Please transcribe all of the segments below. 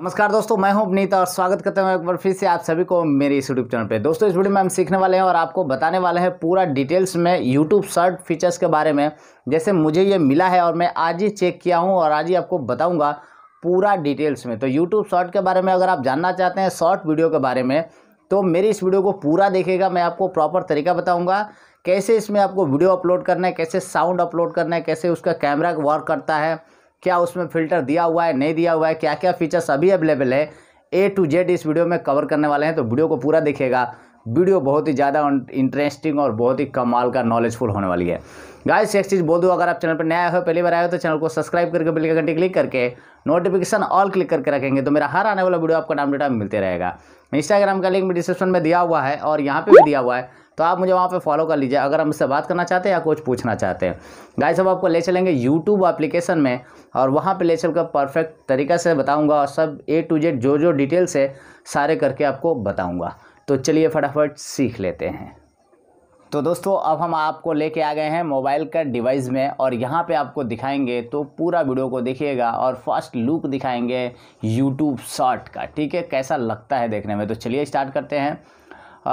नमस्कार दोस्तों मैं हूं अपनीता और स्वागत करता हैं एक बार फिर से आप सभी को मेरे इस यूट्यूब चैनल पे दोस्तों इस वीडियो में हम सीखने वाले हैं और आपको बताने वाले हैं पूरा डिटेल्स में यूट्यूब शर्ट फीचर्स के बारे में जैसे मुझे ये मिला है और मैं आज ही चेक किया हूँ और आज ही आपको बताऊँगा पूरा डिटेल्स में तो यूट्यूब शॉर्ट के बारे में अगर आप जानना चाहते हैं शॉर्ट वीडियो के बारे में तो मेरी इस वीडियो को पूरा देखेगा मैं आपको प्रॉपर तरीका बताऊँगा कैसे इसमें आपको वीडियो अपलोड करना है कैसे साउंड अपलोड करना है कैसे उसका कैमरा वर्क करता है क्या उसमें फिल्टर दिया हुआ है नहीं दिया हुआ है क्या क्या फीचर्स अभी अवेलेबल है ए टू जेड इस वीडियो में कवर करने वाले हैं तो वीडियो को पूरा देखेगा वीडियो बहुत ही ज़्यादा इंटरेस्टिंग और बहुत ही कमाल का नॉलेजफुल होने वाली है गाइस एक चीज़ बोल दो अगर आप चैनल पर नया हो पहली बार आए हो तो चैनल को सब्सक्राइब करके बिल के घंटे क्लिक करके नोटिफिकेशन ऑल क्लिक करके रखेंगे तो मेरा हर आने वाला वीडियो आपको टाइम टू टाइम मिलते रहेगा इंस्टाग्राम का लिंक डिस्क्रिप्शन में दिया हुआ है और यहाँ पर भी दिया हुआ है तो आप मुझे वहाँ पर फॉलो कर लीजिए अगर हमसे बात करना चाहते हैं या कुछ पूछना चाहते हैं गाइस अब आपको ले चलेंगे यूट्यूब एप्लीकेशन में और वहाँ पर ले चल परफेक्ट तरीका से बताऊँगा और सब ए टू जेड जो जो डिटेल्स है सारे करके आपको बताऊँगा तो चलिए फटाफट सीख लेते हैं तो दोस्तों अब हम आपको लेके आ गए हैं मोबाइल का डिवाइस में और यहाँ पे आपको दिखाएंगे तो पूरा वीडियो को देखिएगा और फर्स्ट लुक दिखाएंगे यूट्यूब शॉर्ट का ठीक है कैसा लगता है देखने में तो चलिए स्टार्ट करते हैं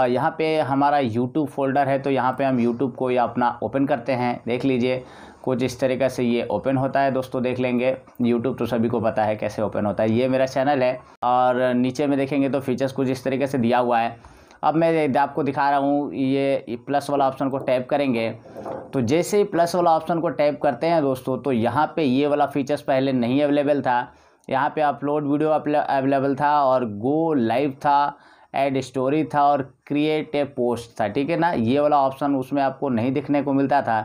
यहाँ पे हमारा यूट्यूब फोल्डर है तो यहाँ पे हम यूट्यूब को या अपना ओपन करते हैं देख लीजिए कुछ इस तरीके से ये ओपन होता है दोस्तों देख लेंगे यूट्यूब तो सभी को पता है कैसे ओपन होता है ये मेरा चैनल है और नीचे में देखेंगे तो फीचर्स कुछ इस तरीके से दिया हुआ है अब मैं आपको दिखा रहा हूँ ये प्लस वाला ऑप्शन को टैप करेंगे तो जैसे ही प्लस वाला ऑप्शन को टैप करते हैं दोस्तों तो यहाँ पे ये वाला फीचर्स पहले नहीं अवेलेबल था यहाँ पे अपलोड वीडियो अवेलेबल था और गो लाइव था ऐड स्टोरी था और क्रिएट ए पोस्ट था ठीक है ना ये वाला ऑप्शन उसमें आपको नहीं दिखने को मिलता था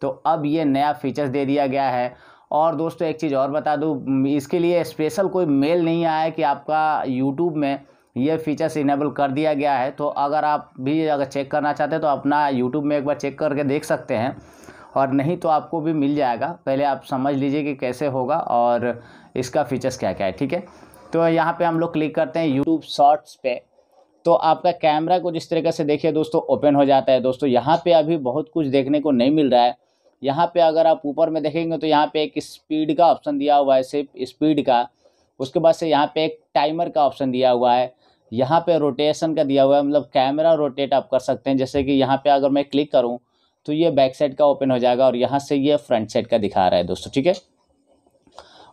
तो अब ये नया फीचर्स दे दिया गया है और दोस्तों एक चीज़ और बता दूँ इसके लिए स्पेशल कोई मेल नहीं आया कि आपका यूट्यूब में ये फीचर्स इनेबल कर दिया गया है तो अगर आप भी अगर चेक करना चाहते हैं तो अपना यूट्यूब में एक बार चेक करके देख सकते हैं और नहीं तो आपको भी मिल जाएगा पहले आप समझ लीजिए कि कैसे होगा और इसका फीचर्स क्या क्या है ठीक है तो यहाँ पे हम लोग क्लिक करते हैं यूट्यूब शॉर्ट्स पे तो आपका कैमरा कुछ इस तरीके से देखिए दोस्तों ओपन हो जाता है दोस्तों यहाँ पे अभी बहुत कुछ देखने को नहीं मिल रहा है यहाँ पे अगर आप ऊपर में देखेंगे तो यहाँ पे एक स्पीड का ऑप्शन दिया हुआ है सिर्फ स्पीड का उसके बाद से यहाँ पे एक टाइमर का ऑप्शन दिया हुआ है यहाँ पे रोटेशन का दिया हुआ है मतलब कैमरा रोटेट आप कर सकते हैं जैसे कि यहाँ पे अगर मैं क्लिक करूँ तो ये बैक साइड का ओपन हो जाएगा और यहाँ से ये फ्रंट साइड का दिखा रहा है दोस्तों ठीक है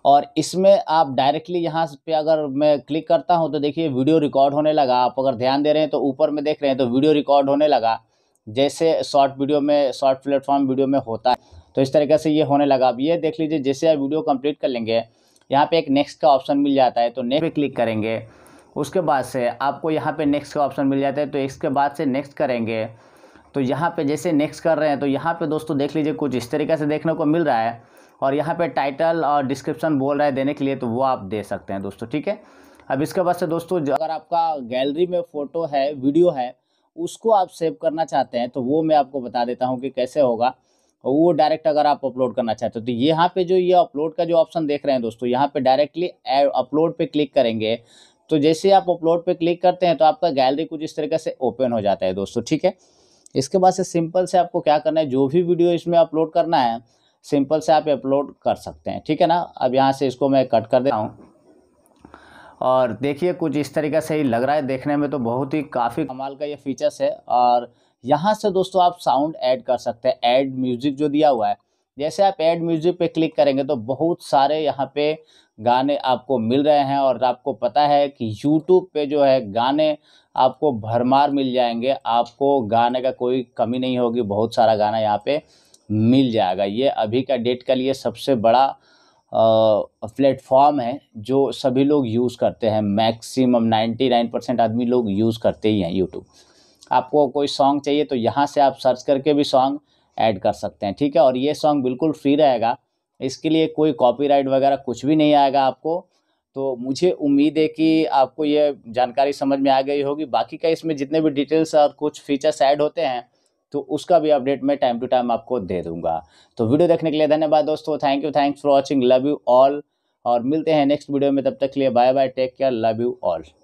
और इसमें आप डायरेक्टली यहाँ पे अगर मैं क्लिक करता हूँ तो देखिए वीडियो रिकॉर्ड होने लगा आप अगर ध्यान दे रहे हैं तो ऊपर में देख रहे हैं तो वीडियो रिकॉर्ड होने लगा जैसे शॉर्ट वीडियो में शॉर्ट प्लेटफॉर्म वीडियो में होता है तो इस तरीके से ये होने लगा अब ये देख लीजिए जैसे आप वीडियो कम्प्लीट कर लेंगे यहाँ पर एक नेक्स्ट का ऑप्शन मिल जाता है तो नेक्स्ट पर क्लिक करेंगे उसके बाद से आपको यहाँ पर नेक्स्ट का ऑप्शन मिल जाता है तो इसके बाद से नेक्स्ट करेंगे तो यहाँ पे जैसे नेक्स्ट कर रहे हैं तो यहाँ पे दोस्तों देख लीजिए कुछ इस तरीके से देखने को मिल रहा है और यहाँ पे टाइटल और डिस्क्रिप्शन बोल रहा है देने के लिए तो वो आप दे सकते हैं दोस्तों ठीक है अब इसके बाद से दोस्तों अगर आपका गैलरी में फ़ोटो है वीडियो है उसको आप सेव करना चाहते हैं तो वो मैं आपको बता देता हूँ कि कैसे होगा वो डायरेक्ट अगर आप अपलोड करना चाहते हो तो यहाँ पर जो ये अपलोड का जो ऑप्शन देख रहे हैं दोस्तों यहाँ पर डायरेक्टली अपलोड पर क्लिक करेंगे तो जैसे आप अपलोड पर क्लिक करते हैं तो आपका गैलरी कुछ इस तरीके से ओपन हो जाता है दोस्तों ठीक है इसके बाद से सिंपल से आपको क्या करना है जो भी वीडियो इसमें अपलोड करना है सिंपल से आप अपलोड कर सकते हैं ठीक है ना अब यहाँ से इसको मैं कट कर देता हूँ और देखिए कुछ इस तरीके से ही लग रहा है देखने में तो बहुत ही काफ़ी कमाल का ये फीचर्स है और यहाँ से दोस्तों आप साउंड ऐड कर सकते हैं ऐड म्यूजिक जो दिया हुआ है जैसे आप ऐड म्यूजिक पे क्लिक करेंगे तो बहुत सारे यहाँ पे गाने आपको मिल रहे हैं और आपको पता है कि यूट्यूब पे जो है गाने आपको भरमार मिल जाएंगे आपको गाने का कोई कमी नहीं होगी बहुत सारा गाना यहाँ पर मिल जाएगा ये अभी का डेट का लिए सबसे बड़ा प्लेटफॉर्म है जो सभी लोग यूज़ करते हैं मैक्सिमम 99 परसेंट आदमी लोग यूज़ करते ही हैं यूट्यूब आपको कोई सॉन्ग चाहिए तो यहाँ से आप सर्च करके भी सॉन्ग ऐड कर सकते हैं ठीक है और ये सॉन्ग बिल्कुल फ्री रहेगा इसके लिए कोई कॉपीराइट वगैरह कुछ भी नहीं आएगा आपको तो मुझे उम्मीद है कि आपको ये जानकारी समझ में आ गई होगी बाकी का इसमें जितने भी डिटेल्स और कुछ फीचर्स ऐड होते हैं तो उसका भी अपडेट मैं टाइम टू टाइम आपको दे दूंगा तो वीडियो देखने के लिए धन्यवाद दोस्तों thank you thanks for watching love you all और मिलते हैं नेक्स्ट वीडियो में तब तक के लिए bye bye take care love you all